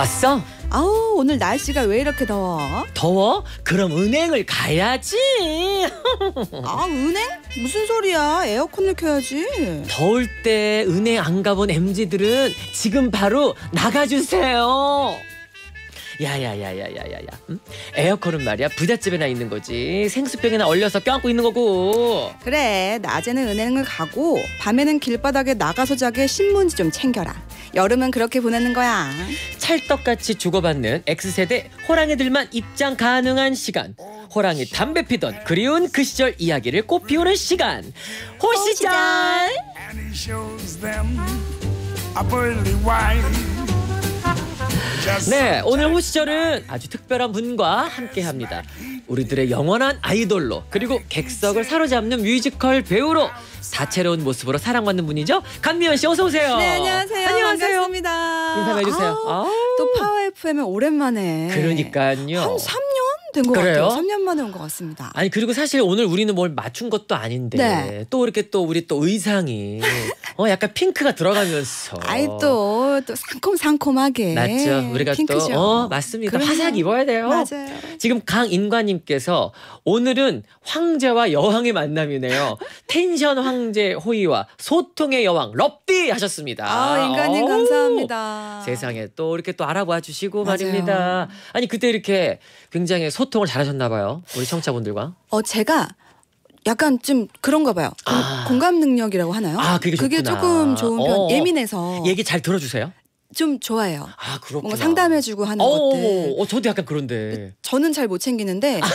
왔어? 아우 오늘 날씨가 왜 이렇게 더워? 더워? 그럼 은행을 가야지. 아 은행? 무슨 소리야? 에어컨을 켜야지. 더울 때 은행 안 가본 MZ들은 지금 바로 나가주세요. 야야야야야야야. 음? 에어컨은 말이야 부잣집에나 있는 거지 생수병에나 얼려서 껴안고 있는 거고. 그래 낮에는 은행을 가고 밤에는 길바닥에 나가서 자게 신문지 좀 챙겨라. 여름은 그렇게 보내는 거야. 찰떡같이 주고받는 X세대 호랑이들만 입장 가능한 시간. 호랑이 담배 피던 그리운 그 시절 이야기를 꽃피우는 시간. 호시장. 네, 오늘 호시절은 아주 특별한 분과 함께합니다. 우리들의 영원한 아이돌로 그리고 객석을 사로잡는 뮤지컬 배우로 다채로운 모습으로 사랑받는 분이죠. 간미연 씨 어서 오세요. 네, 안녕하세요. 안녕하세요. 반갑습니다. 인사 해주세요. 아, 또 파워 FM에 오랜만에. 그러니까요. 한 3년 된 것 같아요. 3년 만에 온 것 같습니다. 아니 그리고 사실 오늘 우리는 뭘 맞춘 것도 아닌데 네. 또 이렇게 또 우리 또 의상이 어 약간 핑크가 들어가면서 아이 또, 또 상콤상콤하게 맞죠 우리가 핑크죠. 또 어, 맞습니다 그럼요. 화사하게 입어야 돼요 맞아요 지금 강인관님께서 오늘은 황제와 여왕의 만남이네요 텐션 황제 호의와 소통의 여왕 럽디 하셨습니다 아 인간님 감사합니다 세상에 또 이렇게 또 알아봐 주시고 맞아요. 말입니다 아니 그때 이렇게 굉장히 소통을 잘하셨나 봐요 우리 청자분들과 어 제가 약간 좀 그런가 봐요. 그 아. 공감 능력이라고 하나요? 아, 그게, 그게 조금 좋은 편. 어. 예민해서. 얘기 잘 들어주세요. 좀 좋아해요. 아, 그렇구나. 뭔가 상담해주고 하는 어, 것들. 어, 저도 약간 그런데. 저는 잘 못 챙기는데.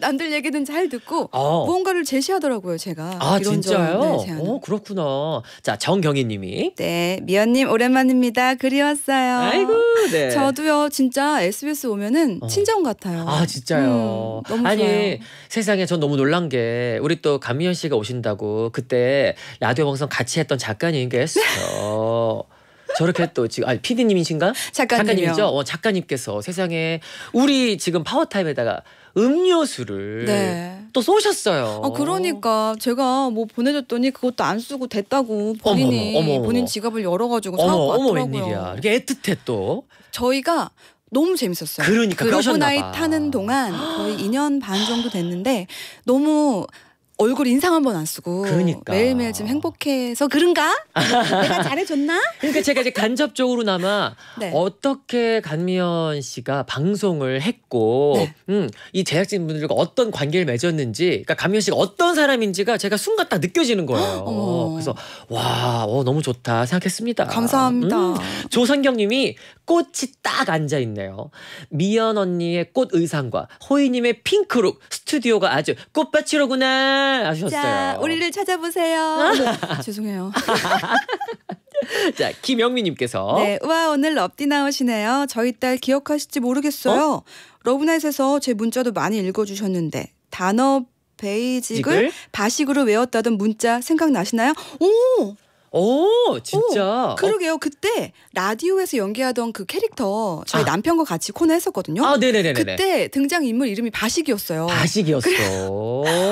남들 얘기는 잘 듣고 무언가를 아. 제시하더라고요 제가. 아 네, 진짜요? 네, 어 그렇구나. 자 정경희님이. 네 미연님 오랜만입니다. 그리웠어요. 아이고 네. 저도요 진짜 SBS 오면은 어. 친정 같아요. 아 진짜요. 음, 너무 아니 좋아요. 세상에 전 너무 놀란 게 우리 또 감미연 씨가 오신다고 그때 라디오 방송 같이 했던 작가님께서. 저렇게 또 지금 아니 PD님이신가? 작가님이요. 작가님이죠. 어, 작가님께서 세상에 우리 지금 파워타임에다가 음료수를 네. 또 쏘셨어요. 아, 그러니까 제가 뭐 보내줬더니 그것도 안 쓰고 됐다고 본인이 어머, 어머, 어머, 본인 지갑을 열어가지고 사고 왔더라고요. 어머 웬일이야. 이게 애틋해 또. 저희가 너무 재밌었어요. 그러니까 그러셨나 봐. 러브나이 타는 동안 거의 2년 반 정도 됐는데 너무 얼굴 인상 한번 안 쓰고 그러니까. 매일매일 지금 행복해서 그런가? 내가 잘해줬나? 그러니까 제가 이제 간접적으로나마 네. 어떻게 간미연 씨가 방송을 했고 네. 음, 이 제작진분들과 어떤 관계를 맺었는지 그러니까 간미연 씨가 어떤 사람인지가 제가 순간 딱 느껴지는 거예요. 어. 그래서 와 어, 너무 좋다 생각했습니다. 감사합니다. 음, 조선경 님이 꽃이 딱 앉아 있네요. 미연 언니의 꽃 의상과 호이님의 핑크룩 스튜디오가 아주 꽃밭이로구나 하셨어요. 자, 우리를 찾아보세요. 네, 죄송해요. 자, 김영미님께서. 네, 와, 오늘 럽디 나오시네요. 저희 딸 기억하실지 모르겠어요. 어? 러브나잇에서 제 문자도 많이 읽어주셨는데, 단어 베이직을 지글? 바식으로 외웠다던 문자 생각나시나요? 오! 오, 진짜. 오, 그러게요. 그때 라디오에서 연기하던 그 캐릭터 저희 아. 남편과 같이 코너 했었거든요. 아, 네네네. 그때 등장 인물 이름이 바식이었어요. 바식이었어. 그래.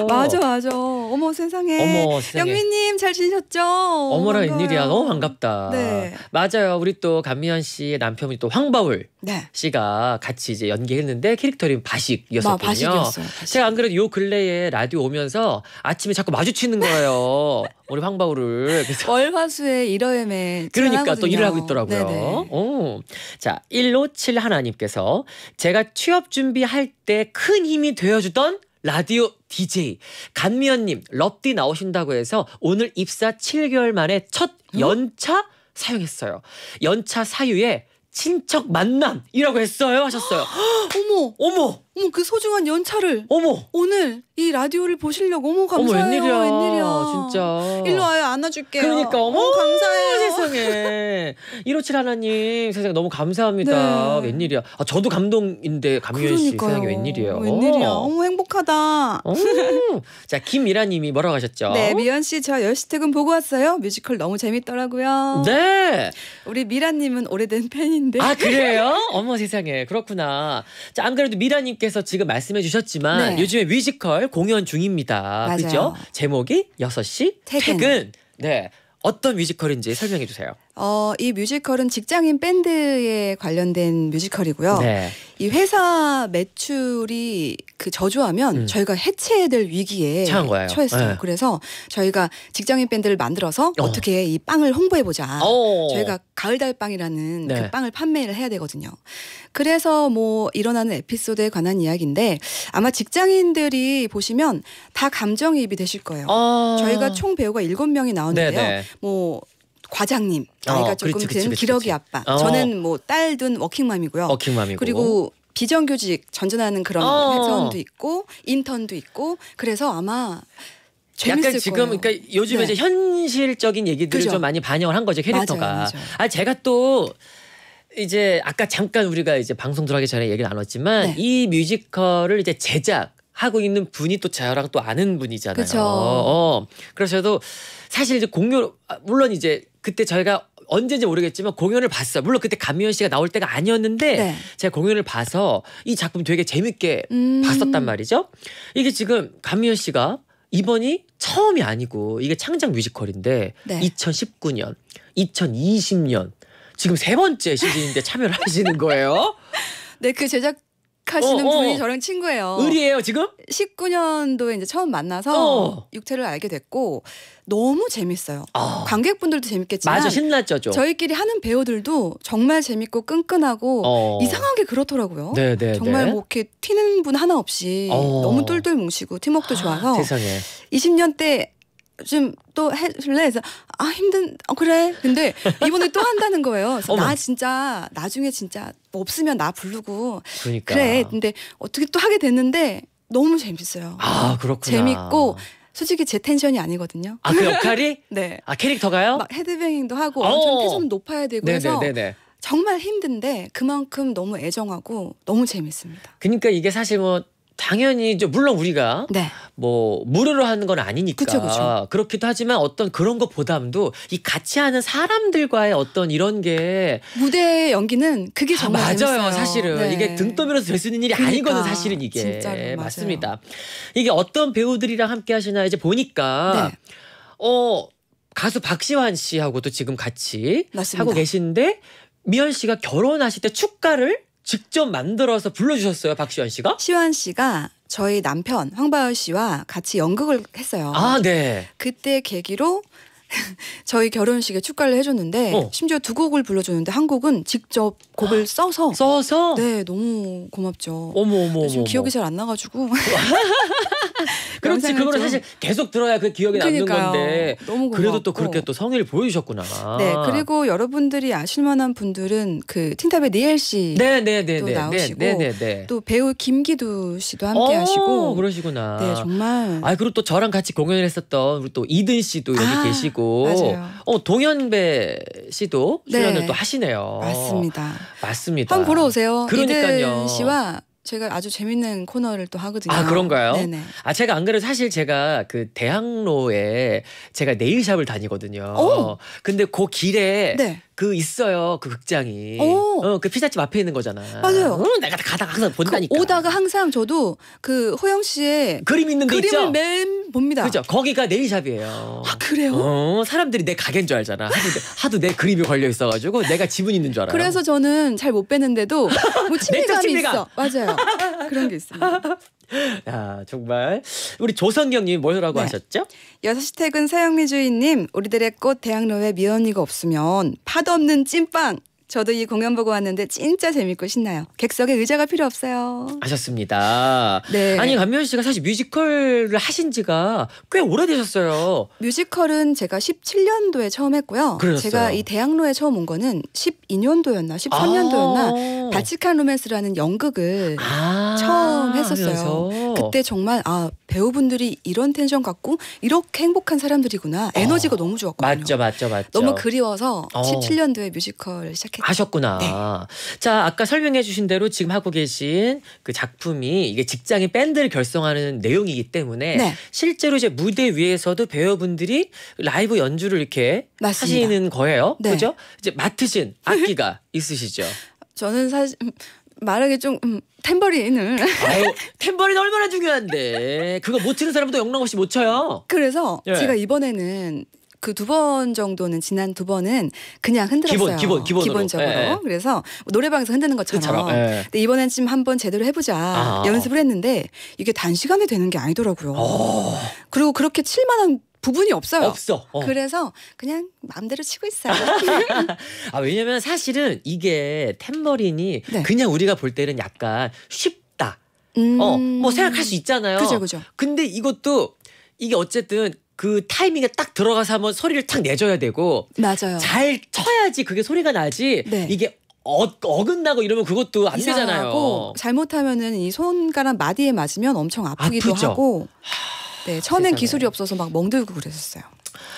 맞아, 맞아. 어머 세상에. 어머 세상에. 영민님 잘 지내셨죠? 어머라반가워 웬일이야. 너무 반갑다. 네. 맞아요. 우리 또 감미연 씨의 남편이 또 황바울 네. 씨가 같이 이제 연기했는데 캐릭터 이름 바식이었거든요. 바식이었어요. 바식. 제가 안 그래도 요 근래에 라디오 오면서 아침에 자꾸 마주치는 거예요. 우리 황바울을. 그래서 월화수에 일어예매 그러니까 또 일을 하고 있더라고요. 네네. 오. 어. 자, 157 하나님께서 제가 취업 준비할 때 큰 힘이 되어 주던 라디오 DJ 간미연님 럽디 나오신다고 해서 오늘 입사 7개월 만에 첫 어? 연차 음? 사용했어요. 연차 사유에 친척 만남이라고 했어요 하셨어요. 어머 어머 어머 그 소중한 연차를 어머 오늘 이 라디오를 보시려고 어머 감사해요. 어머 웬일이야. 웬일이야. 진짜. 일로 와요 안아줄게요. 그러니까 어머 어, 감사해요. 세상에. 157 하나님 세상에 너무 감사합니다. 네. 웬일이야. 아, 저도 감동인데 감유현 씨 세상에 웬일이에요. 웬일이야. 어. 머 행복하다. 어. 자 김이라 님이 뭐라고 하셨죠? 네 미연 씨저 10시 퇴근 보고 왔어요. 뮤지컬 너무 재밌더라고요. 네. 우리 미라 님은 오래된 팬인데. 아 그래요? 어머 세상에 그렇구나. 자 안 그래도 미라 님께 님께서 지금 말씀해 주셨지만 네. 요즘에 뮤지컬 공연 중입니다. 그죠? 제목이 6시 퇴근. 퇴근. 네. 어떤 뮤지컬인지 설명해 주세요. 어, 이 뮤지컬은 직장인 밴드에 관련된 뮤지컬이고요. 네. 이 회사 매출이 그 저조하면 음. 저희가 해체될 위기에 처했어요. 네. 그래서 저희가 직장인 밴드를 만들어서 어. 떻게이 빵을 홍보해 보자. 어. 저희가 가을달빵이라는 네. 그 빵을 판매를 해야 되거든요. 그래서 뭐 일어나는 에피소드에 관한 이야기인데 아마 직장인들이 보시면 다 감정이입이 되실 거예요. 어. 저희가 총 배우가 일곱 명이 나오는데요. 네네. 뭐 과장님 나이가 어, 조금 그렇 그렇지, 그렇 기러기 아빠. 어. 저는 뭐 딸 둔 워킹맘이고요. 워킹맘이고 그리고 비정규직 전전하는 그런 어. 회사원도 있고 인턴도 있고 그래서 아마 약간 지금 거예요. 그러니까 요즘에 네. 이제 현실적인 얘기들을 그죠? 좀 많이 반영을 한 거죠 캐릭터가. 아아 제가 또 이제 아까 잠깐 우리가 이제 방송 들어가기 전에 얘기를 나눴지만 네. 이 뮤지컬을 이제 제작 하고 있는 분이 또 저랑 또 아는 분이잖아요. 그쵸. 어, 그러셔도 사실 이제 공유 아, 물론 이제 그때 저희가 언제인지 모르겠지만 공연을 봤어요. 물론 그때 감미연 씨가 나올 때가 아니었는데 네. 제가 공연을 봐서 이 작품 되게 재밌게 음. 봤었단 말이죠. 이게 지금 감미연 씨가 이번이 처음이 아니고 이게 창작 뮤지컬인데 네. 2019년, 2020년 지금 세 번째 시즌인데 참여를 하시는 거예요. 네, 그 제작 하시는 어, 어. 분이 저랑 친구예요. 을이에요 지금? 19년도에 이제 처음 만나서 어. 육체를 알게 됐고 너무 재밌어요. 어. 관객분들도 재밌겠지만 맞아 신났죠. 좀. 저희끼리 하는 배우들도 정말 재밌고 끈끈하고 어. 이상하게 그렇더라고요. 네네 네, 네. 정말 뭐 이렇게 튀는 분 하나 없이 어. 너무 똘똘 뭉치고 팀웍도 아, 좋아서 세상에. 2 0년때 좀또 해줄래? 해서 아 힘든 어 그래 근데 이번에 또 한다는 거예요. 그래서 나 진짜 나중에 진짜 뭐 없으면 나 부르고 그러니까. 그래 근데 어떻게 또 하게 됐는데 너무 재밌어요. 아 그렇구나. 재밌고 솔직히 제 텐션이 아니거든요. 아그 역할이? 네. 아 캐릭터가요? 막 헤드뱅잉도 하고 어. 엄청 텐션 높아야 되고 네네, 해서 네, 네, 네. 정말 힘든데 그만큼 너무 애정하고 너무 재밌습니다. 그러니까 이게 사실 뭐 당연히 이제 물론 우리가 네. 뭐 무료로 하는 건 아니니까 그쵸, 그쵸. 그렇기도 하지만 어떤 그런 것보담도 이 같이 하는 사람들과의 어떤 이런 게 무대 의 연기는 그게 아, 정말 아, 맞아요 재밌어요. 사실은 네. 이게 등 떠밀어서 될 수 있는 일이 그러니까, 아니거든 사실은 이게 진짜로, 맞습니다 이게 어떤 배우들이랑 함께 하시나 이제 보니까 네. 어 가수 박시환 씨하고도 지금 같이 맞습니다. 하고 계신데 미연 씨가 결혼하실 때 축가를 직접 만들어서 불러주셨어요, 박시환 씨가? 시환 씨가 저희 남편 황바울 씨와 같이 연극을 했어요. 아, 네. 그때 계기로 저희 결혼식에 축가를 해줬는데 어. 심지어 두 곡을 불러줬는데 한 곡은 직접 곡을 써서 써서 네 너무 고맙죠. 어머 어머 지금 기억이 잘 안 나가지고. 그렇지 그거를 사실 계속 들어야 그 기억이 남 그러니까요. 건데 너무 그래도 또 그렇게 또 성의를 보여주셨구나. 네 그리고 여러분들이 아실만한 분들은 그 틴탑의 니엘 씨도 네네네네. 네, 네, 네, 나오시고 네네네. 또 배우 김기두 씨도 함께 하시고 어, 그러시구나. 네 정말. 아 그리고 또 저랑 같이 공연을 했었던 우리 또 이든 씨도 여기 아, 계시고 맞아요. 어 동현배 씨도 출연을 네. 또 하시네요. 맞습니다. 맞습니다. 한번 보러 오세요. 그러니까요. 이든 씨와 제가 아주 재밌는 코너를 또 하거든요. 아 그런가요? 네네. 아 제가 안 그래도 사실 제가 그 대학로에 제가 네일샵을 다니거든요. 오! 근데 그 길에 네. 그 있어요 그 극장이. 오! 어, 그 피자집 앞에 있는 거잖아. 맞아요. 응, 음, 내가 가다가 항상 본다니까. 그 오다가 항상 저도 그 호영 씨의 그림 있는 데 그림을 있죠? 맨 봅니다. 그죠? 거기가 네일샵이에요. 아 그래요? 어, 사람들이 내 가게인 줄 알잖아. 하도, 하도 내 그림이 걸려 있어가지고 내가 지분 있는 줄 알아요. 그래서 저는 잘 못뵀는데도뭐 친밀감이 있어. 맞아요. 그런 게 있습니다. 아, 정말 우리 조선경님 뭐라고 네. 하셨죠? 6시 퇴근 서영미 주인님 우리들의 꽃 대학로에 미언이가 없으면 팥 없는 찐빵 저도 이 공연 보고 왔는데 진짜 재밌고 신나요. 객석에 의자가 필요 없어요. 아셨습니다. 네. 아니 감미연 씨가 사실 뮤지컬을 하신 지가 꽤 오래되셨어요. 뮤지컬은 제가 17년도에 처음 했고요. 그러셨어요. 제가 이 대학로에 처음 온 거는 12년도였나 13년도였나 아 바치칸 로맨스라는 연극을 아 처음 했었어요. 그래서. 그때 정말 아 배우분들이 이런 텐션 갖고 이렇게 행복한 사람들이구나. 어. 에너지가 어. 너무 좋았거든요. 맞죠, 맞죠, 맞죠. 너무 그리워서 어. 17년도에 뮤지컬 시작했어요. 하셨겠죠. 하셨구나. 네. 자, 아까 설명해 주신 대로 지금 하고 계신 그 작품이 이게 직장인 밴드를 결성하는 내용이기 때문에 네. 실제로 이제 무대 위에서도 배우분들이 라이브 연주를 이렇게 맞습니다. 하시는 거예요. 네. 그죠? 이제 맡으신 악기가 있으시죠? 저는 사실 음, 말하기 좀 음, 탬버린을 아유, 탬버린 얼마나 중요한데 그거 못 치는 사람도 영락없이 못 쳐요. 그래서 예. 제가 이번에는 그두번 정도는 지난 두 번은 그냥 흔들었어요. 기본 기본 기본적으로. 예. 예. 그래서 뭐 노래방에서 흔드는 것처럼. 예. 근데 이번엔 지금 한번 제대로 해보자 아. 연습을 했는데 이게 단시간에 되는 게 아니더라고요. 오. 어. 그리고 그렇게 칠만한 부분이 없어요. 없어. 어. 그래서 그냥 마음대로 치고 있어요. 아 왜냐면 사실은 이게 탬버린이 네. 그냥 우리가 볼 때는 약간 쉽다. 음... 어뭐 생각할 수 있잖아요. 그죠 그죠. 근데 이것도 이게 어쨌든 그 타이밍에 딱 들어가서 한번 소리를 탁 내줘야 되고 맞아요. 잘 쳐야지 그게 소리가 나지 네. 이게 어, 어긋나고 이러면 그것도 안 되잖아요. 잘못하면은 이 손가락 마디에 맞으면 엄청 아프기도 아프죠? 하고 네, 처음엔 세상에. 기술이 없어서 막 멍들고 그랬었어요.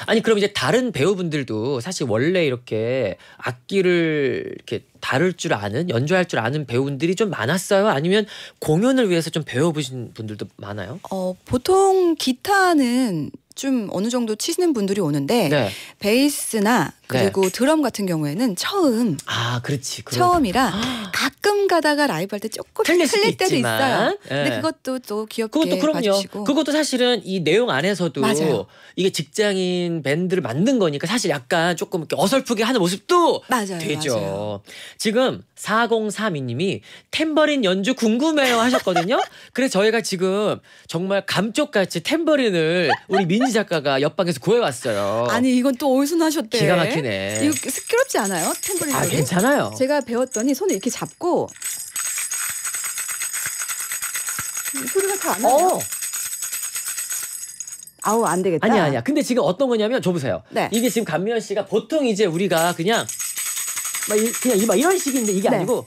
아니 그럼 이제 다른 배우분들도 사실 원래 이렇게 악기를 이렇게 다룰 줄 아는 연주할 줄 아는 배우분들이 좀 많았어요? 아니면 공연을 위해서 좀 배워보신 분들도 많아요? 어 보통 기타는 좀 어느 정도 치시는 분들이 오는데 네. 베이스나 그리고 네. 드럼 같은 경우에는 처음. 아, 그렇지. 그러네. 처음이라 아. 가끔 가다가 라이브 할 때 조금 틀릴, 틀릴 때도 있어요. 근데 예. 그것도 또 귀엽게 그것도 그럼요. 봐주시고. 그것도 사실은 이 내용 안에서도 맞아요. 이게 직장인 밴드를 만든 거니까 사실 약간 조금 이렇게 어설프게 하는 모습도 맞아요, 되죠. 맞아요. 지금 4032님이 탬버린 연주 궁금해요 하셨거든요. 그래서 저희가 지금 정말 감쪽같이 탬버린을 우리 민지 작가가 옆방에서 구해왔어요. 아니 이건 또 어디서 나셨대? 기가 막히 잘하시네. 이거 시끄럽지 않아요? 탬버린 소리? 아, 괜찮아요. 제가 배웠더니 손을 이렇게 잡고 소리가 잘안 나요. 어. 아우 안 되겠다. 아니야 아니야. 근데 지금 어떤 거냐면 줘 보세요. 네. 이게 지금 감미연 씨가 보통 이제 우리가 그냥 막 이, 그냥 이, 막 이런 식인데 이게 네. 아니고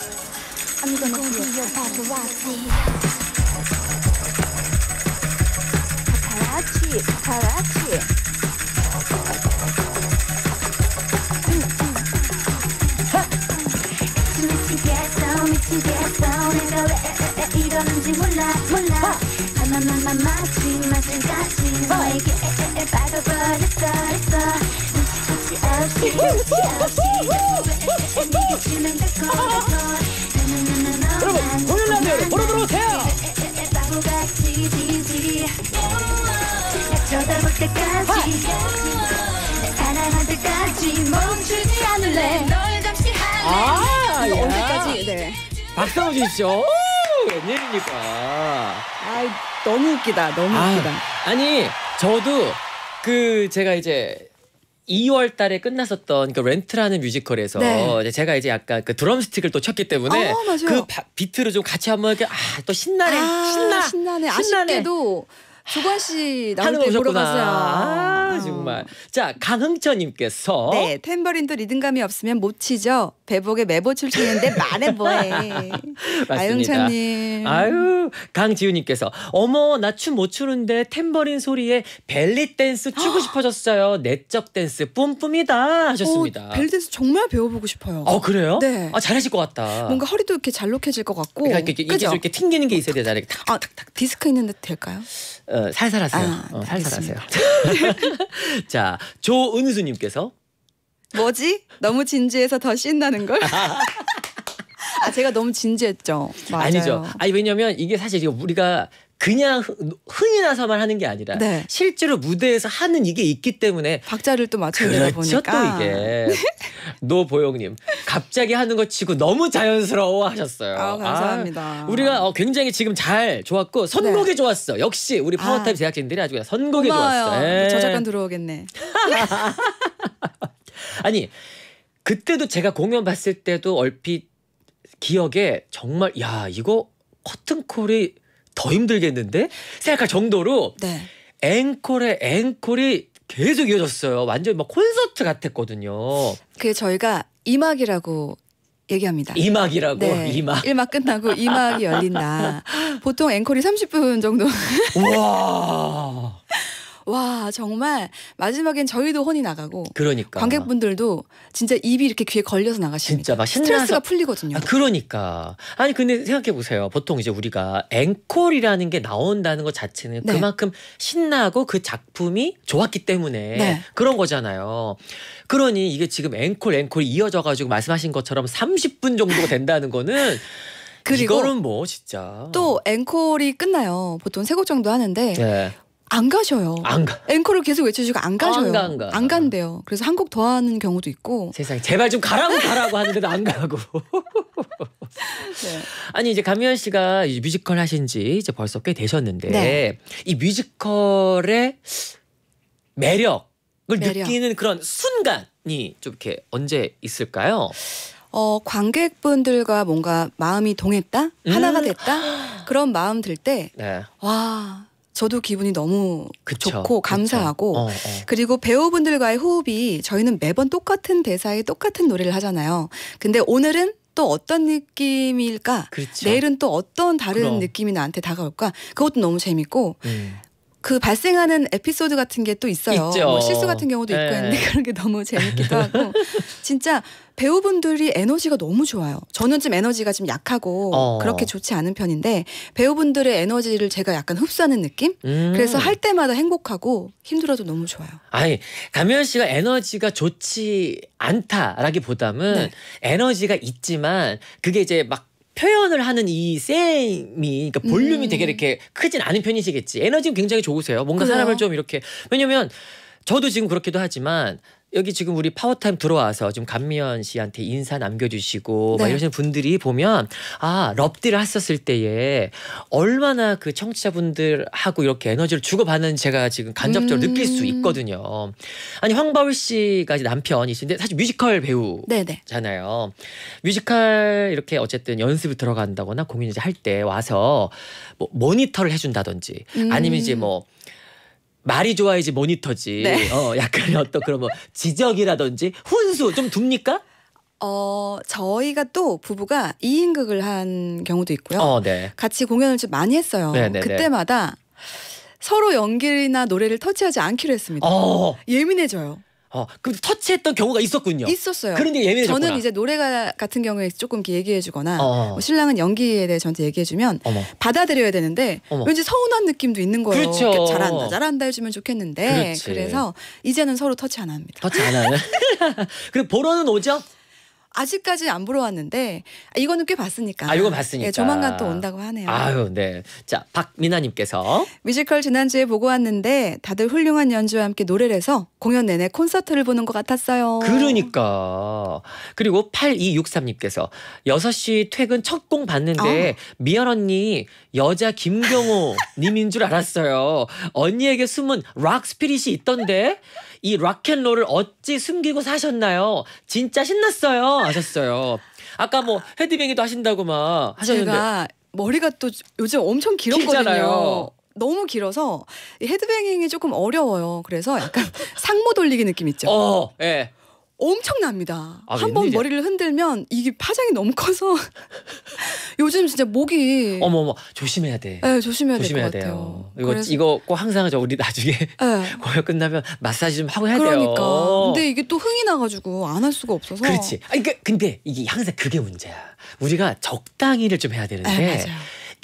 I'm gonna be your paparazzi. Paparazzi, paparazzi. 미치겠어 내가 왜 이러는지 몰라 몰라 마마마이마치 어. 아, 마찬가지 어. 너에게 빠져버렸어 했어 눈치 없이 눈치 없이 눈치 없이 내게 치면 될거 토요일 날 보러 들어오세요. 쳐다볼 때까지 사랑할 때까지 멈추지 않을래 널 감시하네 아, 언제까지 네. 박수 한 번 주십시오. 웬일입니까? 아 너무 웃기다 너무 아, 웃기다 아니 저도 그 제가 이제 2월 달에 끝났었던 그 렌트라는 뮤지컬에서 네. 제가 이제 약간 그 드럼스틱을 또 쳤기 때문에 어, 그 바, 비트를 좀 같이 한번 이렇게 아또 신나네 아, 신나 신나네 아쉽게도 조관 씨 나올 때 물어봤어요. 아, 정말. 자 강흥천님께서 네 탬버린도 리듬감이 없으면 못 치죠. 배복에 매보 출신인데 말해 뭐해. 아영찬님. 아유 강지우님께서 어머 나춤 못 추는데 탬버린 소리에 벨리 댄스 추고 아. 싶어졌어요. 내적 댄스 뿜뿜이다 하셨습니다. 어, 벨리 댄스 정말 배워보고 싶어요. 어 그래요? 네. 아 잘하실 것 같다. 뭔가 허리도 이렇게 잘록해질 것 같고. 그러니까 이렇게 이게 이렇게 튕기는 게 있어야 되잖아요. 탁탁탁. 어, 아, 디스크 있는데 될까요? 어, 살살 하세요. 아, 어, 살살 하세요. 자 조은수님께서 뭐지? 너무 진지해서 더 신나는 걸? 아 제가 너무 진지했죠. 맞아요. 아니죠. 아니 왜냐면 이게 사실 우리가 그냥 흥이 나서만 하는 게 아니라 네. 실제로 무대에서 하는 이게 있기 때문에 박자를 또 맞춰야 그렇죠, 보니까 또 이게 노보영님 갑자기 하는 거 치고 너무 자연스러워 하셨어요. 아, 감사합니다. 아, 우리가 어, 굉장히 지금 잘 좋았고 선곡이 네. 좋았어. 역시 우리 파워타임 제작진들이 아. 아주 선곡이 고마워요. 좋았어. 고마워요 저작권 예. 들어오겠네. 아니 그때도 제가 공연 봤을 때도 얼핏 기억에 정말 야 이거 커튼콜이 더 힘들겠는데 생각할 정도로 네. 앵콜에 앵콜이 계속 이어졌어요. 완전 막 콘서트 같았거든요. 그게 저희가 이막이라고 얘기합니다. 2막이라고 네. 2막. 1막 끝나고 이막이 열린다. 보통 앵콜이 30분 정도. 와. 와 정말 마지막엔 저희도 혼이 나가고 그러니까 관객분들도 진짜 입이 이렇게 귀에 걸려서 나가시는 진짜 막 신나서. 스트레스가 풀리거든요. 아, 그러니까 아니 근데 생각해 보세요. 보통 이제 우리가 앵콜이라는 게 나온다는 것 자체는 네. 그만큼 신나고 그 작품이 좋았기 때문에 네. 그런 거잖아요. 그러니 이게 지금 앵콜 앵콜이 어져 가지고 말씀하신 것처럼 30분 정도 된다는 거는 그리고 이거는 뭐 진짜 또 앵콜이 끝나요. 보통 세 곡 정도 하는데 네. 안 가셔요. 안 가. 앵콜을 계속 외쳐주고 안 가셔요. 안, 가, 안, 가. 안 간대요. 어. 그래서 한 곡 더 하는 경우도 있고. 세상에 제발 좀 가라고 가라고 하는데도 안 가고. 네. 아니 이제 감미연 씨가 뮤지컬 하신 지 이제 벌써 꽤 되셨는데 네. 이 뮤지컬의 매력을 매력. 느끼는 그런 순간이 좀 이렇게 언제 있을까요? 어, 관객분들과 뭔가 마음이 동했다? 음. 하나가 됐다? 그런 마음 들 때, 네. 와, 저도 기분이 너무 그쵸, 좋고 감사하고 어, 어. 그리고 배우분들과의 호흡이 저희는 매번 똑같은 대사에 똑같은 노래를 하잖아요. 근데 오늘은 또 어떤 느낌일까? 그렇죠. 내일은 또 어떤 다른 그럼. 느낌이 나한테 다가올까? 그것도 너무 재밌고 음. 그 발생하는 에피소드 같은 게 또 있어요. 뭐 실수 같은 경우도 있고 네. 했는데 그런 게 너무 재밌기도 하고 진짜 배우분들이 에너지가 너무 좋아요. 저는 좀 에너지가 좀 약하고 어. 그렇게 좋지 않은 편인데 배우분들의 에너지를 제가 약간 흡수하는 느낌? 음. 그래서 할 때마다 행복하고 힘들어도 너무 좋아요. 아니 가면 씨가 에너지가 좋지 않다라기보다는 네. 에너지가 있지만 그게 이제 막 표현을 하는 이 쌤이 그러니까 볼륨이 음. 되게 이렇게 크진 않은 편이시겠지. 에너지는 굉장히 좋으세요. 뭔가 그래요? 사람을 좀 이렇게 왜냐면 저도 지금 그렇기도 하지만 여기 지금 우리 파워타임 들어와서 지좀 감미연 씨한테 인사 남겨주시고 네. 막 이러시는 분들이 보면 아 럽디를 했었을 때에 얼마나 그 청취자분들하고 이렇게 에너지를 주고받는 제가 지금 간접적으로 음... 느낄 수 있거든요. 아니 황바울 씨가 이제 남편이신데 사실 뮤지컬 배우잖아요. 네네. 뮤지컬 이렇게 어쨌든 연습을 들어간다거나 공연을 할 때 와서 뭐 모니터를 해준다든지 음... 아니면 이제 뭐 말이 좋아야지 모니터지. 네. 어, 약간의 어떤 그런 뭐 지적이라든지 훈수 좀 둡니까? 어, 저희가 또 부부가 2인극을 한 경우도 있고요. 어, 네. 같이 공연을 좀 많이 했어요. 네, 네, 네. 그때마다 서로 연기나 노래를 터치하지 않기로 했습니다. 어. 예민해져요. 어, 그 터치했던 경우가 있었군요. 있었어요. 그런데 예민해졌구나. 저는 이제 노래가 같은 경우에 조금 이렇게 얘기해주거나 어, 어. 뭐 신랑은 연기에 대해 저한테 얘기해주면 어머. 받아들여야 되는데 어머. 왠지 서운한 느낌도 있는 거예요. 그렇죠. 잘한다, 잘한다 해주면 좋겠는데 그렇지. 그래서 이제는 서로 터치 안 합니다. 터치 안 하네. 그리고 보러는 오죠? 아직까지 안 보러 왔는데 아, 이거는 꽤 봤으니까. 아 이거 봤으니까. 예, 조만간 또 온다고 하네요. 아유 네. 자 박미나님께서 뮤지컬 지난주에 보고 왔는데 다들 훌륭한 연주와 함께 노래를 해서 공연 내내 콘서트를 보는 것 같았어요. 그러니까. 그리고 8263님께서 6시 퇴근 첫 공 봤는데 어. 미연 언니 여자 김경호 님인 줄 알았어요. 언니에게 숨은 락 스피릿이 있던데 이 락앤롤을 어찌 숨기고 사셨나요? 진짜 신났어요. 아셨어요. 아까 뭐 헤드뱅이도 하신다고 막 하셨는데 제가 머리가 또 요즘 엄청 길었거든요. 길잖아요. 너무 길어서 헤드뱅잉이 조금 어려워요. 그래서 약간 상모 돌리기 느낌 있죠. 어, 예. 엄청납니다. 아, 한번 머리를 흔들면 이게 파장이 너무 커서 요즘 진짜 목이 어머머 조심해야 돼. 네, 조심해야, 조심해야 돼요. 이거 그래서... 이거 꼭 항상 저 우리 나중에 네. 공연 끝나면 마사지 좀 하고 해야 그러니까. 돼요. 근데 이게 또 흥이 나가지고 안 할 수가 없어서. 그렇지. 아니, 그, 근데 이게 항상 그게 문제야. 우리가 적당히를 좀 해야 되는데. 네,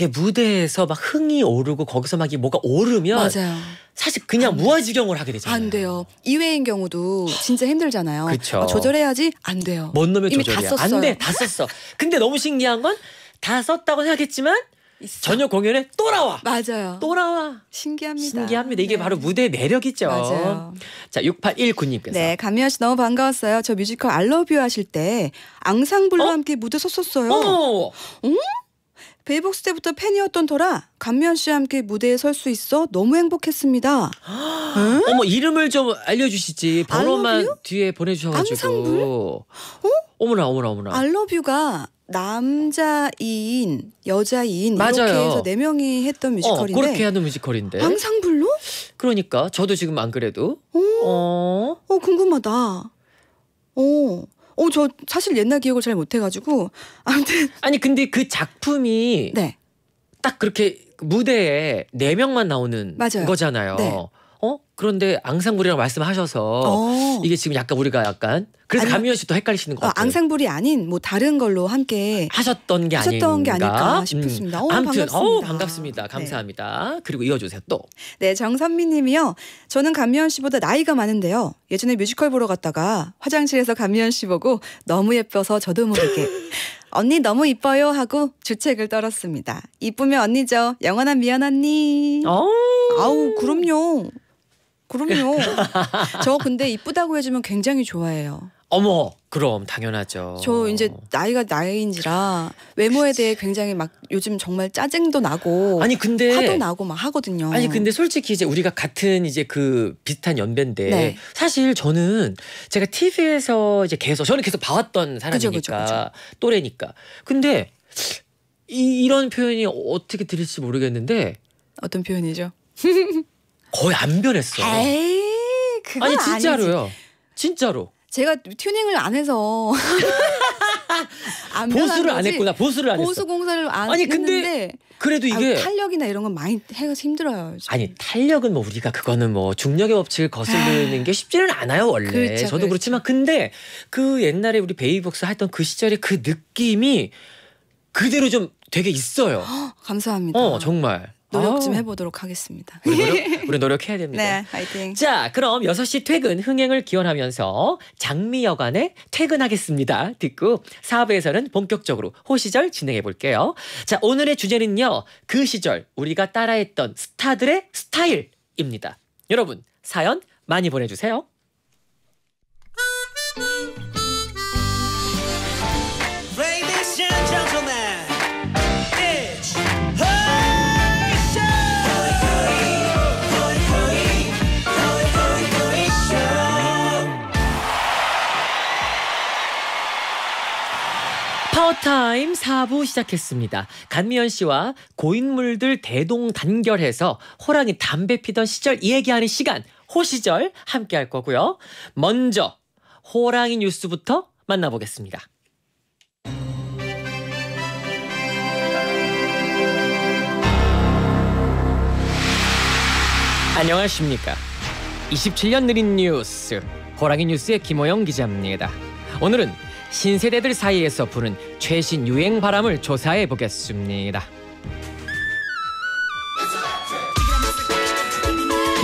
무대에서 막 흥이 오르고 거기서 막 뭐가 오르면 맞아요. 사실 그냥 무아지경을 하게 되잖아요. 안 돼요. 이외인 경우도 진짜 힘들잖아요. 그렇죠. 조절해야지 안 돼요. 뭔 놈의 이미 조절이야. 다 썼어요. 안 돼. 다 썼어. 근데 너무 신기한 건 다 썼다고 생각했지만 있어. 저녁 공연에 또 나와. 맞아요. 또 나와. 신기합니다. 신기합니다. 이게 네. 바로 무대의 매력이죠. 맞아요. 자, 6819님께서. 네, 감미연 씨 너무 반가웠어요. 저 뮤지컬 알러뷰 하실 때 앙상블로 어? 함께 무대 섰었어요. 어? 응? 베이복스 때부터 팬이었던 터라 감미연 씨와 함께 무대에 설 수 있어 너무 행복했습니다. 응? 어머 이름을 좀 알려주시지 번호만 뒤에 보내주셔가지고. 앙상블? 어? 어머나 어머나 어머나. 알러뷰가 남자 2인, 여자 2인 맞아요. 이렇게 해서 네 명이 했던 어, 뮤지컬인데. 어, 그렇게 하는 뮤지컬인데. 앙상블로? 그러니까 저도 지금 안 그래도. 어. 어, 어 궁금하다. 어. 어, 저 사실 옛날 기억을 잘 못해가지고 아무튼 아니 근데 그 작품이 네. 딱 그렇게 무대에 네 명만 나오는 맞아요. 거잖아요. 네. 어 그런데 앙상블이라고 말씀하셔서 어. 이게 지금 약간 우리가 약간 그래서 아니, 감미연 씨도 헷갈리시는 것 어, 같아요. 앙상블이 아닌 뭐 다른 걸로 함께 하셨던 게 하셨던 아닌가, 게 아닐까 싶습니다. 음. 오, 어, 아무튼 어, 반갑습니다. 오, 반갑습니다. 네. 감사합니다. 네. 그리고 이어주세요 또. 네 정선미님이요. 저는 감미연 씨보다 나이가 많은데요. 예전에 뮤지컬 보러 갔다가 화장실에서 감미연 씨 보고 너무 예뻐서 저도 모르게. 언니 너무 이뻐요 하고 주책을 떨었습니다. 이쁘면 언니죠. 영원한 미연 언니. 오. 어. 아우 그럼요. 그럼요. 저 근데 이쁘다고 해주면 굉장히 좋아해요. 어머, 그럼 당연하죠. 저 이제 나이가 나이인지라 외모에 대해 굉장히 막 요즘 정말 짜증도 나고 아니 근데 화도 나고 막 하거든요. 아니 근데 솔직히 이제 우리가 같은 이제 그 비슷한 연배인데 네. 사실 저는 제가 TV에서 이제 계속 저는 계속 봐왔던 사람이니까 그쵸, 그쵸, 그쵸. 또래니까. 근데 이, 이런 표현이 어떻게 들릴지 모르겠는데 어떤 표현이죠? 거의 안 변했어. 에이, 그건 아니 진짜로요. 아니지. 진짜로. 제가 튜닝을 안 해서 안 보수를 안 했구나. 보수를 안 보수 했어. 공사를 안 아니, 했는데 그래도 이게 아, 탄력이나 이런 건 많이 해서 힘들어요. 요즘. 아니 탄력은 뭐 우리가 그거는 뭐 중력의 법칙을 거슬리는 아. 게 쉽지는 않아요 원래. 그렇죠, 저도 그렇죠. 그렇지만 근데 그 옛날에 우리 베이복스 했던 그 시절의 그 느낌이 그대로 좀 되게 있어요. 허, 감사합니다. 어 정말. 노력 좀 해보도록 하겠습니다. 우리, 노력, 우리 노력해야 됩니다. 네, 화이팅. 자, 그럼 6시 퇴근 흥행을 기원하면서 장미여관에 퇴근하겠습니다. 듣고 4부에서는 본격적으로 호시절 진행해 볼게요. 자, 오늘의 주제는요. 그 시절 우리가 따라했던 스타들의 스타일입니다. 여러분, 사연 많이 보내주세요. 타임 4부 시작했습니다. 간미연 씨와 고인물들 대동 단결해서 호랑이 담배 피던 시절 이야기하는 시간 호시절 함께 할 거고요. 먼저 호랑이 뉴스부터 만나보겠습니다. 안녕하십니까. 27년 느린 뉴스 호랑이 뉴스의 김호영 기자입니다. 오늘은 신세대들 사이에서 부는 최신 유행 바람을 조사해 보겠습니다.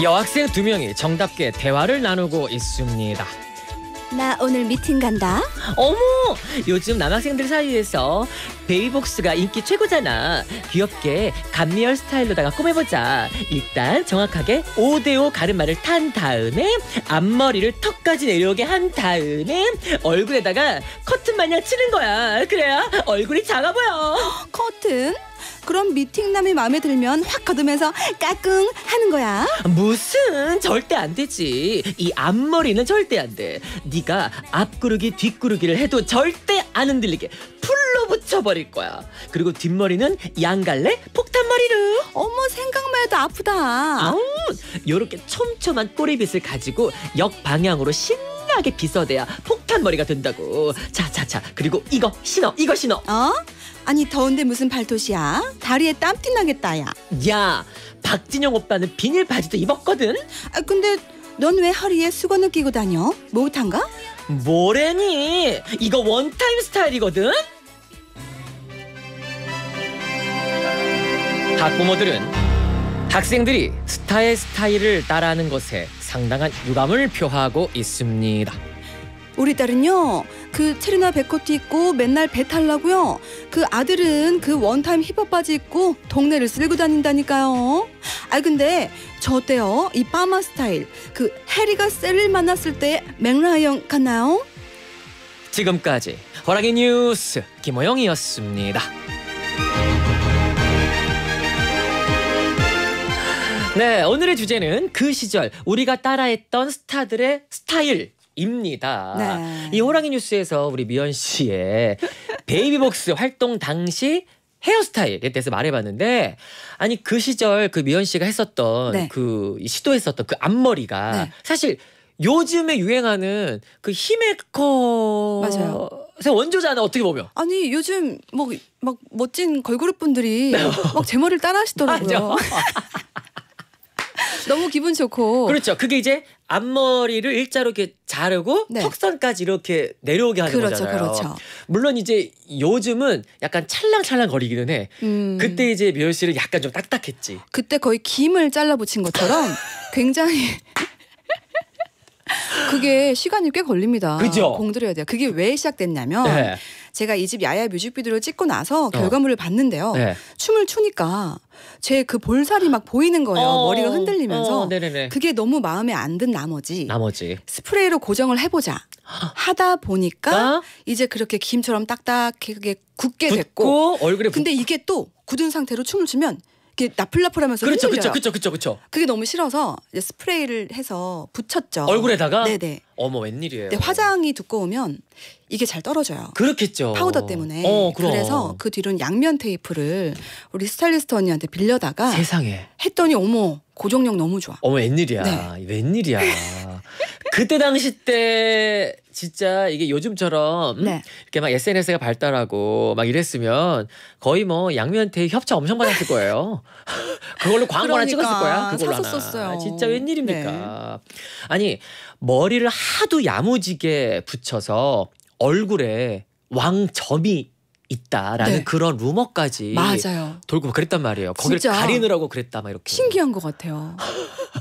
여학생 두 명이 정답게 대화를 나누고 있습니다. 나 오늘 미팅 간다. 어머, 요즘 남학생들 사이에서 베이복스가 인기 최고잖아. 귀엽게 감미열 스타일로다가 꾸며보자. 일단 정확하게 5대5 가르마를 탄 다음에 앞머리를 턱까지 내려오게 한 다음에 얼굴에다가 커튼 마냥 치는 거야. 그래야 얼굴이 작아 보여. 커튼? 그럼 미팅남이 마음에 들면 확 거두면서 까꿍 하는 거야. 무슨 절대 안 되지. 이 앞머리는 절대 안 돼. 네가 앞구르기 뒷구르기를 해도 절대 안 흔들리게 풀로 붙여버릴 거야. 그리고 뒷머리는 양갈래 폭탄머리로. 어머 생각만 해도 아프다. 아우 요렇게 촘촘한 꼬리빗을 가지고 역방향으로 신. 화려게 빗어대야 폭탄 머리가 된다고. 자자자 그리고 이거 신어 이거 신어. 어? 아니 더운데 무슨 발토시야? 다리에 땀띠 나겠다 야. 야 박진영 오빠는 비닐 바지도 입었거든. 아 근데 넌 왜 허리에 수건을 끼고 다녀? 목탄가? 뭐래니? 이거 원타임 스타일이거든. 학부모들은 학생들이 스타의 스타일을 따라하는 것에 상당한 유감을 표하고 있습니다. 우리 딸은요 그 체리나 백코트 입고 맨날 배 탈라고요 그 아들은 그 원타임 힙합 바지 입고 동네를 쓸고 다닌다니까요 아 근데 저 때요 이 파마 스타일 그 해리가 셀을 만났을 때 맥라이언 같나요? 지금까지 허락의 뉴스 김호영이었습니다. 네, 오늘의 주제는 그 시절 우리가 따라했던 스타들의 스타일입니다. 네. 이 호랑이 뉴스에서 우리 미연 씨의 베이비복스 활동 당시 헤어스타일에 대해서 말해봤는데 아니 그 시절 그 미연 씨가 했었던 네. 그 시도했었던 그 앞머리가 네. 사실 요즘에 유행하는 그 히메커 맞아요. 원조잖아 어떻게 보면 아니 요즘 뭐 막 멋진 걸그룹 분들이 네. 막제 머리를 따라하시더라고요. 너무 기분 좋고. 그렇죠. 그게 이제 앞머리를 일자로 이렇게 자르고 네. 턱선까지 이렇게 내려오게 하는 그렇죠, 거잖아요. 그렇죠. 물론 이제 요즘은 약간 찰랑찰랑 거리기는 해. 음. 그때 이제 미열 씨를 약간 좀 딱딱했지. 그때 거의 김을 잘라 붙인 것처럼 굉장히 그게 시간이 꽤 걸립니다. 그죠? 공들여야 돼요. 그게 왜 시작됐냐면 네. 제가 이 집 야야 뮤직비디오를 찍고 나서 어. 결과물을 봤는데요. 네. 춤을 추니까 제 그 볼살이 막 보이는 거예요. 어, 머리가 흔들리면서 어, 그게 너무 마음에 안든 나머지, 나머지 스프레이로 고정을 해보자. 하다 보니까 아? 이제 그렇게 김처럼 딱딱하게 굳게 됐고 얼굴에 근데 이게 또 굳은 상태로 춤을 추면 이게 나풀나풀하면서 그렇죠, 그렇죠, 그렇죠, 그렇죠, 그렇죠. 그게 너무 싫어서 이제 스프레이를 해서 붙였죠. 얼굴에다가. 네네. 네. 어머 웬일이에요. 네, 화장이 두꺼우면 이게 잘 떨어져요. 그렇겠죠. 파우더 때문에. 어, 그래서 그 뒤로는 양면 테이프를 우리 스타일리스트 언니한테 빌려다가 세상에 했더니 어머 고정력 너무 좋아. 어머 웬일이야. 네. 웬일이야. 그때 당시 때 진짜 이게 요즘처럼 네. 이렇게 막 SNS가 발달하고 막 이랬으면 거의 뭐 양미한테 협찬 엄청 받았을 거예요. 그걸로 광고 그러니까, 하나 찍었을 거야. 그걸로 샀었어요. 하나. 진짜 웬일입니까? 네. 아니 머리를 하도 야무지게 붙여서 얼굴에 왕점이 있다라는 네. 그런 루머까지 맞아요. 돌고 그랬단 말이에요. 거기를 진짜. 가리느라고 그랬다 막 이렇게. 신기한 것 같아요.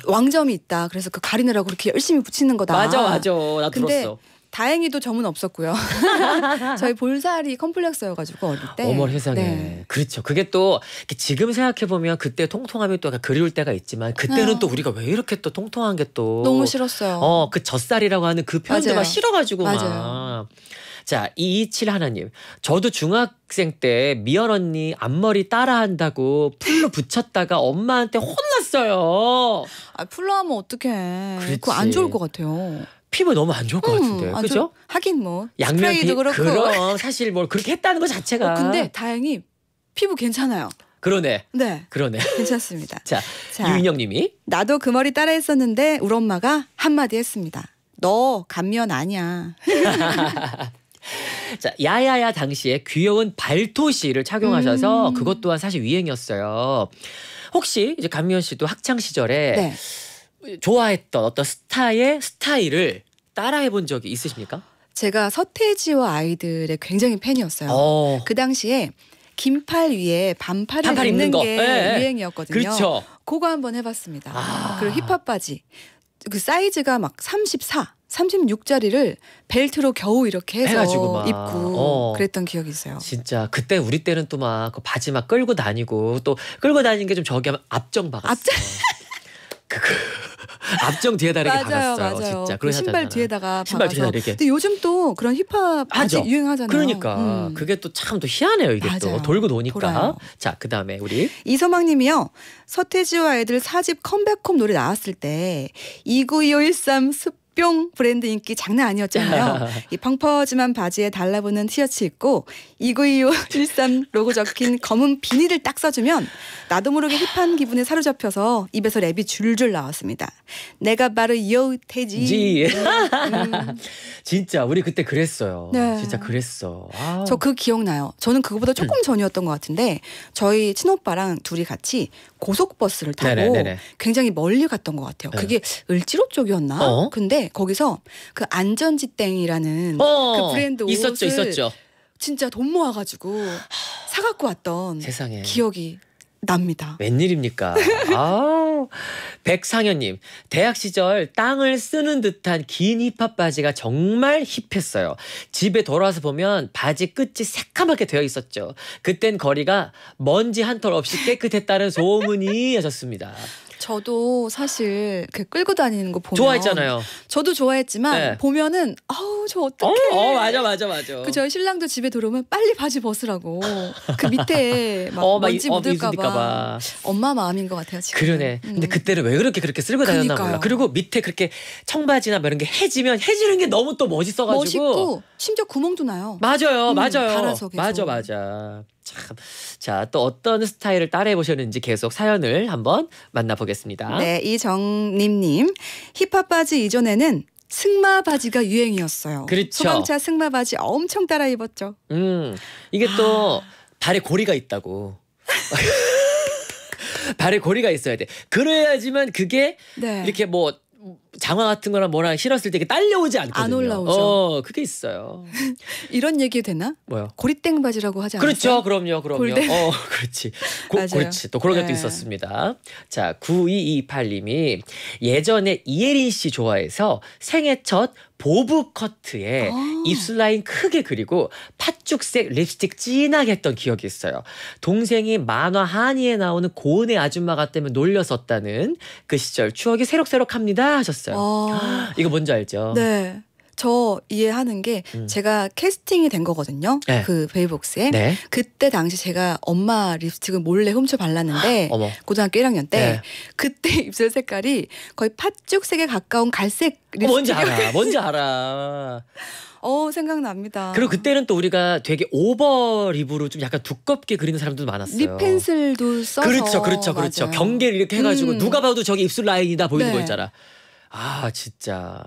왕점이 있다. 그래서 그 가리느라고 그렇게 열심히 붙이는 거다. 맞아 맞아. 나 근데 들었어. 다행히도 점은 없었고요. 저희 볼살이 컴플렉스여가지고 어릴 때. 어머 세상에. 네. 그렇죠. 그게 또 지금 생각해 보면 그때 통통함이 또 약간 그리울 때가 있지만 그때는 아. 또 우리가 왜 이렇게 또 통통한 게 또 너무 싫었어요. 어그 젖살이라고 하는 그 표현도 막 싫어가지고 맞아요. 막. 자, 227 하나님. 저도 중학생 때 미연 언니 앞머리 따라한다고 풀로 붙였다가 엄마한테 혼났어요. 아, 풀로 하면 어떡해. 그렇지. 거안 좋을 것 같아요. 피부 너무 안 좋을 것 음, 같은데, 음, 그죠? 하긴 뭐 양면도 그렇고 그럼 사실 뭘 뭐 그렇게 했다는 것 자체가. 어, 근데 다행히 피부 괜찮아요. 그러네. 네. 그러네. 괜찮습니다. 자, 자 유인영님이 나도 그 머리 따라했었는데 우리 엄마가 한마디 했습니다. 너 감면 아니야. 자, 야야야 당시에 귀여운 발토시를 착용하셔서 음. 그것 또한 사실 유행이었어요. 혹시 이제 감미연 씨도 학창 시절에 네. 좋아했던 어떤 스타의 스타일을 따라해 본 적이 있으십니까? 제가 서태지와 아이들의 굉장히 팬이었어요. 어. 그 당시에 긴팔 위에 반팔을 반팔 입는, 입게 네. 예, 예. 유행이었거든요. 그렇죠. 그거 한번 해봤습니다. 아. 그리고 힙합 바지. 그 사이즈가 막 34. 3 6자리를 벨트로 겨우 이렇게 해서 해가지고 입고 어. 그랬던 기억이 있어요. 진짜 그때 우리 때는 또막 그 바지 막 끌고 다니고 또 끌고 다니는 게 좀 저기 하면 앞정 박았어. 앞정 그 앞정 뒤에다 이렇게 맞아요, 박았어요. 맞아요. 진짜 그 신발 뒤에다가 신발 뒤에다 이렇게. 근데 요즘 또 그런 힙합 아직 하죠. 유행하잖아요. 그러니까 음. 그게 또 참 또 희한해요. 이게 맞아요. 또 돌고 도니까. 자 그다음에 우리 이서망님이요. 서태지와 애들 사집 컴백홈 노래 나왔을 때29253 뿅 브랜드 인기 장난 아니었잖아요. 이 펑퍼짐한 바지에 달라붙는 티셔츠 입고 292513 로고 적힌 검은 비닐을 딱 써주면 나도 모르게 힙한 기분에 사로잡혀서 입에서 랩이 줄줄 나왔습니다. 내가 바로 요태지. 음. 진짜 우리 그때 그랬어요. 네. 진짜 그랬어. 아. 저그 기억나요. 저는 그거보다 조금 음. 전이었던 것 같은데 저희 친오빠랑 둘이 같이 고속버스를 타고 네네, 네네. 굉장히 멀리 갔던 것 같아요. 네. 그게 을지로 쪽이었나? 어? 근데 거기서 그 안전지땡이라는 어, 그 브랜드 옷을 있었죠, 있었죠. 진짜 돈 모아가지고 사갖고 왔던 세상에. 기억이 납니다. 웬일입니까? 아, 백상현님 대학 시절 땅을 쓰는 듯한 긴 힙합 바지가 정말 힙했어요. 집에 돌아와서 보면 바지 끝이 새카맣게 되어 있었죠. 그땐 거리가 먼지 한 털 없이 깨끗했다는 소문이 여졌습니다. 저도 사실 그 끌고 다니는 거 보면 좋아했잖아요. 저도 좋아했지만 네. 보면은 아우 저 어떡해. 어, 어, 맞아 맞아 맞아. 그 저희 신랑도 집에 들어오면 빨리 바지 벗으라고. 그 밑에 막 어, 먼지 어, 묻을까 봐. 엄마 마음인 것 같아요 지금. 그러네. 음. 근데 그때를 왜 그렇게 그렇게 쓸고 다녔나 몰라. 그리고 밑에 그렇게 청바지나 뭐 이런 게 해지면 해지는 게 너무 또 멋있어가지고. 멋있고 심지어 구멍도 나요. 맞아요, 음, 맞아요. 맞아, 맞아. 참. 자, 또 어떤 스타일을 따라해 보셨는지 계속 사연을 한번 만나보겠습니다. 네, 이정림님. 힙합 바지 이전에는 승마 바지가 유행이었어요. 그렇죠. 소방차 승마 바지 엄청 따라 입었죠. 음, 이게 또 아. 발에 고리가 있다고. 발에 고리가 있어야 돼. 그래야지만 그게 네. 이렇게 뭐 장화 같은 거나 뭐나 실었을 때 이게 딸려오지 않거든요. 안 올라오죠. 어, 그게 있어요. 이런 얘기 되나? 뭐요? 고리땡 바지라고 하지 않아요? 그렇죠. 그럼요. 그럼요. 골대... 어, 그렇지. 고, 그렇지. 또 그런 것도 네. 있었습니다. 자, 9228님이 예전에 이예린 씨 좋아해서 생애 첫 보브 커트에 아. 입술 라인 크게 그리고 팥죽색 립스틱 진하게 했던 기억이 있어요. 동생이 만화 한이에 나오는 고은의 아줌마 같다에 놀렸었다는 그 시절 추억이 새록새록합니다 하셨어요. 아. 이거 뭔지 알죠? 네. 저 이해하는 게 음. 제가 캐스팅이 된 거거든요. 네. 그 베이복스에. 네. 그때 당시 제가 엄마 립스틱을 몰래 훔쳐 발랐는데 아, 고등학교 1학년 때 네. 그때 입술 색깔이 거의 팥죽색에 가까운 갈색 립스틱. 어, 뭔지 알아. 뭔지 알아. 어 생각납니다. 그리고 그때는 또 우리가 되게 오버 립으로 좀 약간 두껍게 그리는 사람도 들 많았어요. 립 펜슬도 써서 그렇죠, 그렇죠, 그렇죠. 경계를 이렇게 해가지고 음. 누가 봐도 저기 입술 라인이다 보이는 네. 거 있잖아. 아 진짜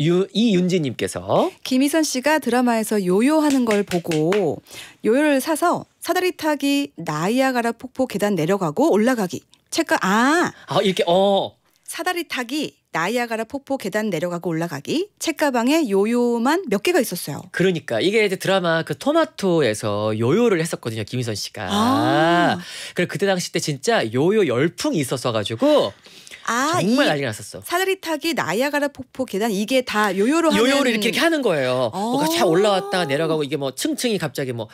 유, 이윤지님께서 김희선 씨가 드라마에서 요요하는 걸 보고 요요를 사서 사다리 타기 나이아가라 폭포 계단 내려가고 올라가기 책가 아, 아 이렇게 어 사다리 타기 나이아가라 폭포 계단 내려가고 올라가기 책가방에 요요만 몇 개가 있었어요. 그러니까 이게 이제 드라마 그 토마토에서 요요를 했었거든요 김희선 씨가. 아. 그래 그때 당시 때 진짜 요요 열풍이 있었어 가지고 아, 정말 난리 났었어. 사다리 타기 나이아가라 폭포 계단 이게 다 요요로 하는 요요를 이렇게, 이렇게 하는 거예요. 뭐가 차올라왔다 아. 내려가고 이게 뭐 층층이 갑자기 뭐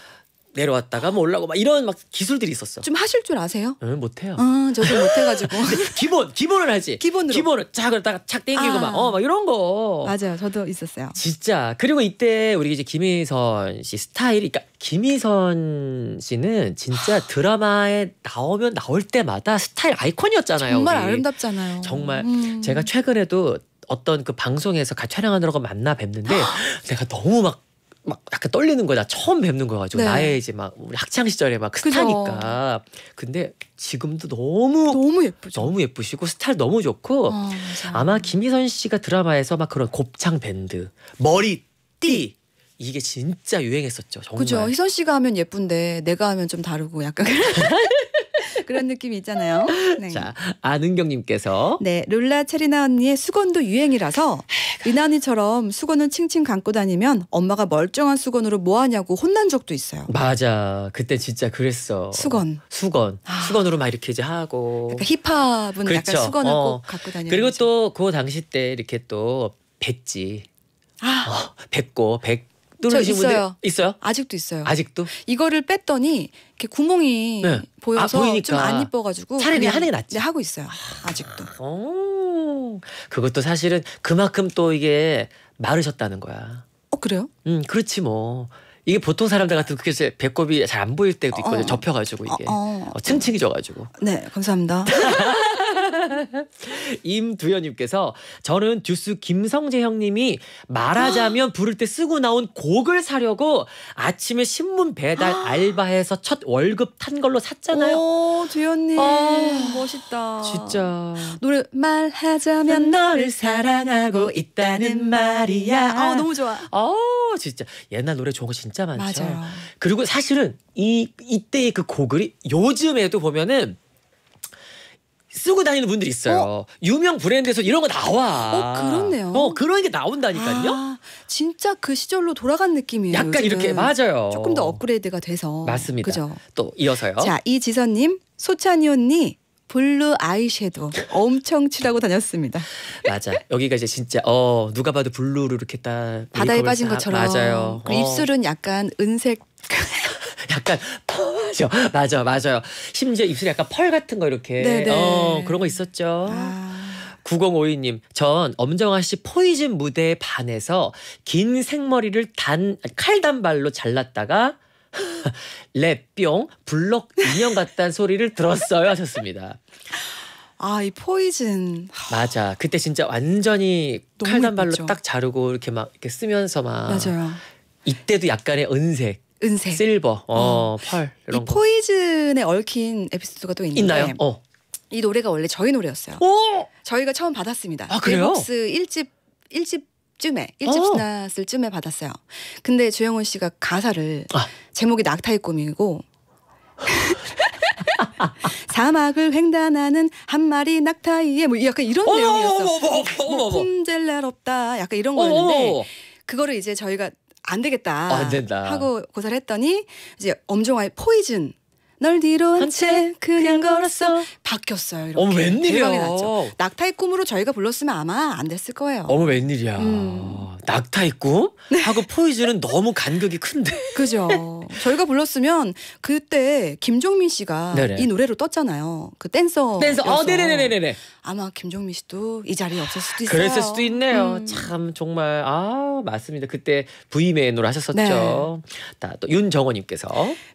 내려왔다가 뭐 올라고 막 이런 막 기술들이 있었어. 좀 하실 줄 아세요? 응, 어, 못해요. 어, 저도 못해가지고. 기본 기본을 하지. 기본으로. 기본을 쫙 그러다가 착 땡기고 아. 막 어, 막 이런 거. 맞아요, 저도 있었어요. 진짜 그리고 이때 우리 이제 김희선 씨 스타일이 그러니까 김희선 씨는 진짜 드라마에 나오면 나올 때마다 스타일 아이콘이었잖아요. 정말 우리. 아름답잖아요. 정말 음. 제가 최근에도 어떤 그 방송에서 같이 촬영하느라고 만나 뵙는데 내가 너무 막막 약간 떨리는 거야. 나 처음 뵙는 거 가지고 네. 나의 이제 막 우리 학창 시절에 막 스타니까. 그죠. 근데 지금도 너무 너무 예쁘죠. 너무 예쁘시고 스타일 너무 좋고 어, 아마 김희선 씨가 드라마에서 막 그런 곱창 밴드 머리 띠 이게 진짜 유행했었죠. 정말. 그죠. 희선 씨가 하면 예쁜데 내가 하면 좀 다르고 약간 그런 느낌이 있잖아요. 네. 자, 아는경님께서 네, 룰라 체리나 언니의 수건도 유행이라서 리나 언니처럼 수건을 칭칭 감고 다니면 엄마가 멀쩡한 수건으로 뭐하냐고 혼난 적도 있어요. 맞아, 그때 진짜 그랬어. 수건, 수건, 아. 수건으로 막 이렇게 이제 하고. 그러 힙합은 그렇죠. 약간 수건을 어. 꼭 갖고 다니는. 그리고 또 그 당시 때 이렇게 또 뱉지. 아. 뱉고 어, 뱉, 놀라신 있어요. 분들 있어요? 아직도 있어요. 아직도? 이거를 뺐더니 이렇게 구멍이 네. 아, 보여서 아, 좀안 이뻐가지고 차라리 하는 게 낫지. 네, 하고 있어요. 아, 아직도. 오, 어. 그것도 사실은 그만큼 또 이게 마르셨다는 거야. 어 그래요? 음 그렇지 뭐. 이게 보통 사람들 같은 그게 이제 배꼽이 잘 안 보일 때도 있거든요. 어. 접혀가지고 이게 어, 어. 어 층층이 져가지고. 네 감사합니다. 임두현님께서 저는 듀스 김성재 형님이 말하자면 부를 때 쓰고 나온 곡을 사려고 아침에 신문 배달 알바해서 첫 월급 탄 걸로 샀잖아요. 오, 두현님 아, 멋있다. 진짜 노래 말하자면 너를 사랑하고 있다는 말이야. 아 너무 좋아. 어 진짜 옛날 노래 좋은 거 진짜 많죠. 맞아요. 그리고 사실은 이 이때의 그 곡을 요즘에도 보면은 쓰고 다니는 분들이 있어요. 어? 유명 브랜드에서 이런 거 나와. 어, 그렇네요. 어, 그런 게 나온다니까요. 아, 진짜 그 시절로 돌아간 느낌이에요. 약간 이렇게 맞아요. 조금 더 업그레이드가 돼서. 맞습니다. 그죠? 또 이어서요. 자, 이지선 님, 소찬이 언니 블루 아이섀도 엄청 칠하고 다녔습니다. 맞아. 여기가 이제 진짜 어 누가 봐도 블루로 이렇게 딱 바다에 빠진 것처럼. 맞아요. 어. 입술은 약간 은색 약간 맞아, 맞아, 맞아요. 심지어 입술에 약간 펄 같은 거 이렇게 네네. 어 그런 거 있었죠. 아... 9052님, 전 엄정화 씨 포이즌 무대에 반해서 긴 생머리를 단 칼단발로 잘랐다가 랩뿅 블럭 인형 같다는 소리를 들었어요 하셨습니다. 아, 이 포이즌. 맞아. 그때 진짜 완전히 칼단발로 딱 자르고 이렇게 막 이렇게 쓰면서 막 맞아요. 이때도 약간의 은색. 은색, 실버, 어, 팔 어. 이런 이 거. 포이즌에 얽힌 에피소드가 또 있는데 있나요? 어. 이 노래가 원래 저희 노래였어요. 오! 저희가 처음 받았습니다. 아, 그래요? 스 1집 1집 쯤에 1집 스나슬 어. 쯤에 받았어요. 근데 조영훈 씨가 가사를 아. 제목이 낙타의 꿈이고 사막을 횡단하는 한 마리 낙타이에 뭐 약간 이런 내용이었어. 뭐 품절날 없다. 약간 이런 거였는데 그거를 이제 저희가 안 되겠다. 안 된다. 하고 고사를 했더니 이제 엄정화의 포이즌 널 뒤로 한 채 그냥 걸었어 바뀌었어요. 이렇게. 어머 웬일이야. 낙타의 꿈으로 저희가 불렀으면 아마 안 됐을 거예요. 어머 웬일이야. 음. 낙타 있고 네. 하고 포이즈는 너무 간격이 큰데. 그죠. 저희가 불렀으면 그때 김종민 씨가 네네. 이 노래로 떴잖아요. 그 댄서. 댄서. 아, 어, 네네네네네. 아마 김종민 씨도 이 자리에 없을 수도 있어요. 그랬을 수도 있네요. 음. 참 정말 아 맞습니다. 그때 브이맨으로 하셨었죠. 네. 또 윤정원님께서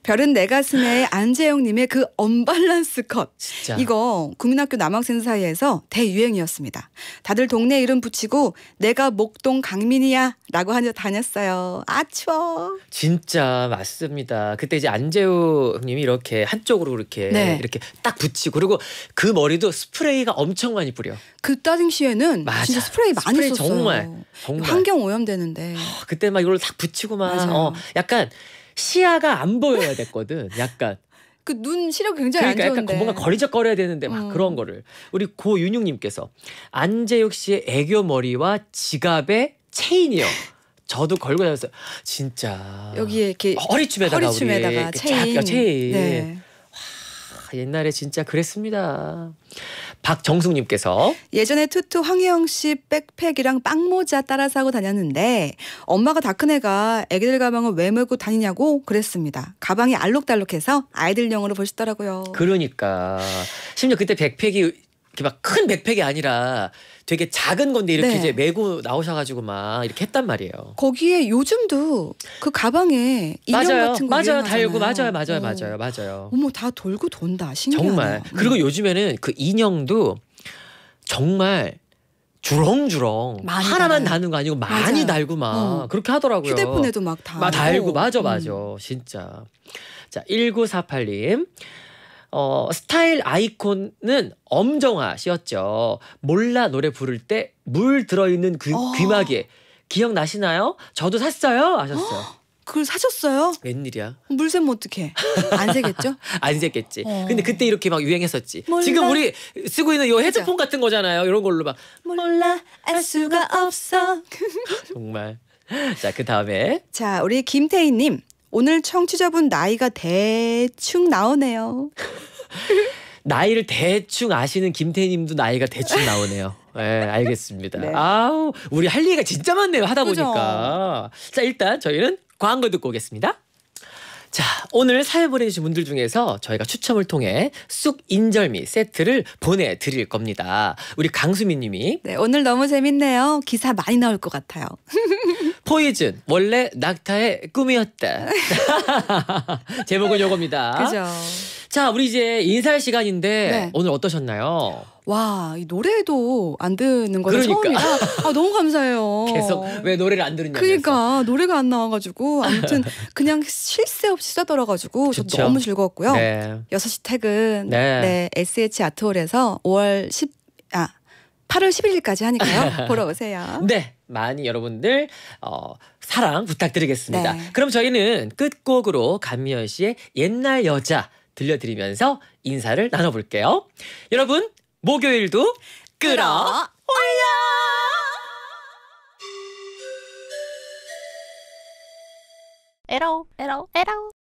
별은 내 가슴에 안재영님의 그 언밸런스 컷. 진짜. 이거 국민학교 남학생 사이에서 대유행이었습니다. 다들 동네 이름 붙이고 내가 목동 강민 고민이야라고 하면 다녔어요. 아 추워. 진짜 맞습니다. 그때 이제 안재우 형님이 이렇게 한쪽으로 이렇게 네. 이렇게 딱 붙이고 그리고 그 머리도 스프레이가 엄청 많이 뿌려. 그따 당시에는 맞아. 진짜 스프레이 많이 스프레이 썼어요. 정말, 정말. 환경 오염되는데. 어, 그때 막 이걸 딱 붙이고 막 어, 약간 시야가 안 보여야 됐거든. 약간. 그 눈 시력 굉장히 그러니까 안 좋은데. 약간 뭔가 거리적거려야 되는데 막 음. 그런 거를 우리 고윤용님께서 안재욱 씨의 애교 머리와 지갑에 체인이요. 저도 걸고 다녔어요. 진짜. 여기에 이렇게 허리춤에다가, 허리춤에다가 우리 체인. 그 체인. 네. 와, 옛날에 진짜 그랬습니다. 박정숙님께서 예전에 투투 황혜영 씨 백팩이랑 빵모자 따라 사고 다녔는데 엄마가 다 큰 애가 애기들 가방을 왜 메고 다니냐고 그랬습니다. 가방이 알록달록해서 아이들용으로 보시더라고요. 그러니까 심지어 그때 백팩이 이렇게 막큰 백팩이 아니라 되게 작은 건데 이렇게 네. 이제 메고 나오셔가지고 막 이렇게 했단 말이에요. 거기에 요즘도 그 가방에 인형 맞아요. 같은 거 맞아요, 달고 맞아요, 맞아요, 오. 맞아요, 맞아요. 어머 다 돌고 돈다 신기하네. 정말. 음. 그리고 요즘에는 그 인형도 정말 주렁주렁 하나만 다는 거 아니고 많이 맞아요. 달고 막 어. 그렇게 하더라고요. 휴대폰에도 막 다. 달고 맞아 음. 맞아 음. 진짜. 자 1948님 어, 스타일 아이콘은 엄정화 씨였죠. 몰라 노래 부를 때 물 들어있는 귀, 어. 귀마개 기억나시나요? 저도 샀어요 하셨어요. 어? 그걸 사셨어요? 웬일이야? 물샘면 어떡해? 안 새겠죠? 안 새겠지. 어. 근데 그때 이렇게 막 유행했었지. 몰라. 지금 우리 쓰고 있는 이 헤드폰 그쵸? 같은 거잖아요. 이런 걸로 막 몰라 알 수가 없어. 정말. 자, 그 다음에 자, 우리 김태희 님. 오늘 청취자분 나이가 대충 나오네요. 나이를 대충 아시는 김태희님도 나이가 대충 나오네요. 네, 알겠습니다. 네. 아우, 우리 할 얘기가 진짜 많네요. 하다 그죠? 보니까. 자, 일단 저희는 광고 듣고 오겠습니다. 자, 오늘 사연 보내주신 분들 중에서 저희가 추첨을 통해 쑥 인절미 세트를 보내드릴 겁니다. 우리 강수민 님이. 네, 오늘 너무 재밌네요. 기사 많이 나올 것 같아요. 포이즌 원래 낙타의 꿈이었다. 제목은 요겁니다. 그죠. 자, 우리 이제 인사할 시간인데 네. 오늘 어떠셨나요? 와, 이 노래도 안 듣는 거는 그러니까. 처음이라 아, 너무 감사해요. 계속 왜 노래를 안들으냐고 그러니까 노래가 안 나와가지고 아무튼 그냥 쉴 새 없이 쓰다떨어가지고 저도 너무 즐거웠고요. 네. 6시 퇴근 네. 네 SH 아트홀에서 5월 10, 아 8월 11일까지 하니까요. 보러 오세요. 네. 많이 여러분들 어, 사랑 부탁드리겠습니다. 네. 그럼 저희는 끝곡으로 감미연 씨의 옛날 여자 들려드리면서 인사를 나눠볼게요. 여러분 목요일도 끌어올려! 에러 에러 에러